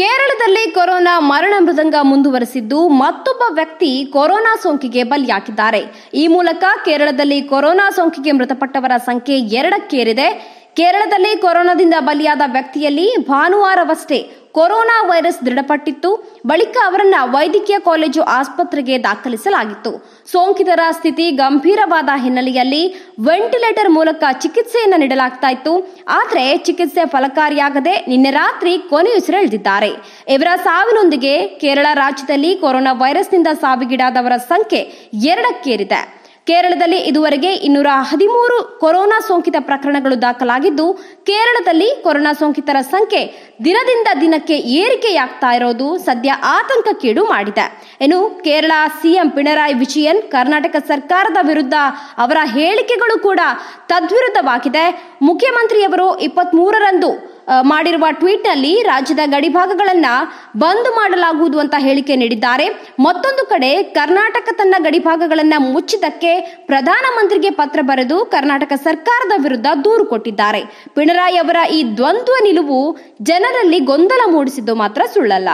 ಕೇರಳದಲ್ಲಿ ಕೊರೋನಾ ಮರಣ ಮೃದಂಗ ಮುಂದುವರೆಸಿದ್ದು ಮತ್ತೊಬ್ಬ ವ್ಯಕ್ತಿ ಕೊರೋನಾ ಸೋಂಕಿಗೆ ಬಲಿಯಾಗಿದ್ದಾರೆ ಈ ಮೂಲಕ ಕೇರಳದಲ್ಲಿ ಕೊರೋನಾ ಸೋಂಕಿಗೆ ಮೃತಪಟ್ಟವರ ಸಂಖ್ಯೆ ಎರಡಕ್ಕೇರಿದೆ ಕೇರಳದಲ್ಲಿ ಕೊರೋನಾದಿಂದ ಬಲಿಯಾದ ವ್ಯಕ್ತಿಯಲ್ಲಿ ಭಾನುವಾರವಷ್ಟೇ ಕೊರೋನಾ ವೈರಸ್ ದೃಢಪಟ್ಟಿತ್ತು ಬಳಿಕ ಅವರನ್ನ ವೈದ್ಯಕೀಯ ಕಾಲೇಜು ಆಸ್ಪತ್ರೆಗೆ ದಾಖಲಿಸಲಾಗಿತ್ತು ಸೋಂಕಿತರ ಸ್ಥಿತಿ ಗಂಭೀರವಾದ ಹಿನ್ನೆಲೆಯಲ್ಲಿ ವೆಂಟಿಲೇಟರ್ ಮೂಲಕ ಚಿಕಿತ್ಸೆಯನ್ನು ನೀಡಲಾಗ್ತಾ ಇತ್ತು ಆದರೆ ಚಿಕಿತ್ಸೆ ಫಲಕಾರಿಯಾಗದೆ ನಿನ್ನೆ ರಾತ್ರಿ ಕೊನೆಯುಸಿರೆಳೆದಿದ್ದಾರೆ ಇವರ ಸಾವಿನೊಂದಿಗೆ ಕೇರಳ ರಾಜ್ಯದಲ್ಲಿ ಕೊರೋನಾ ವೈರಸ್ನಿಂದ ಸಾವಿಗೀಡಾದವರ ಸಂಖ್ಯೆ ಎರಡಕ್ಕೇರಿದೆ ಕೇರಳದಲ್ಲಿ ಇದುವರೆಗೆ ಇನ್ನೂರ ಹದಿಮೂರು ಕೊರೋನಾ ಸೋಂಕಿತ ಪ್ರಕರಣಗಳು ದಾಖಲಾಗಿದ್ದು ಕೇರಳದಲ್ಲಿ ಕೊರೋನಾ ಸೋಂಕಿತರ ಸಂಖ್ಯೆ ದಿನದಿಂದ ದಿನಕ್ಕೆ ಏರಿಕೆಯಾಗ್ತಾ ಇರೋದು ಸದ್ಯ ಆತಂಕಕ್ಕೀಡು ಮಾಡಿದೆ ಇನ್ನು ಕೇರಳ ಸಿಎಂ ಪಿಣರಾಯಿ ವಿಜಯನ್ ಕರ್ನಾಟಕ ಸರ್ಕಾರದ ವಿರುದ್ಧ ಅವರ ಹೇಳಿಕೆಗಳು ಕೂಡ ತದ್ವಿರುದ್ಧವಾಗಿದೆ ಮುಖ್ಯಮಂತ್ರಿಯವರು ಇಪ್ಪತ್ಮೂರರಂದು ಮಾಡಿರುವ ಟ್ವೀಟ್ ಅಲ್ಲಿ ರಾಜ್ಯದ ಗಡಿಭಾಗಗಳನ್ನ ಬಂದ್ ಮಾಡಲಾಗುವುದು ಅಂತ ಹೇಳಿಕೆ ನೀಡಿದ್ದಾರೆ ಮತ್ತೊಂದು ಕಡೆ ಕರ್ನಾಟಕ ತನ್ನ ಗಡಿಭಾಗಗಳನ್ನ ಮುಚ್ಚಿದ್ದಕ್ಕೆ ಪ್ರಧಾನಮಂತ್ರಿಗೆ ಪತ್ರ ಬರೆದು ಕರ್ನಾಟಕ ಸರ್ಕಾರದ ವಿರುದ್ಧ ದೂರು ಕೊಟ್ಟಿದ್ದಾರೆ ಪಿಣರಾಯಿ ಅವರ ಈ ದ್ವಂದ್ವ ನಿಲುವು ಜನರಲ್ಲಿ ಗೊಂದಲ ಮೂಡಿಸಿದ್ದು ಮಾತ್ರ ಸುಳ್ಳಲ್ಲ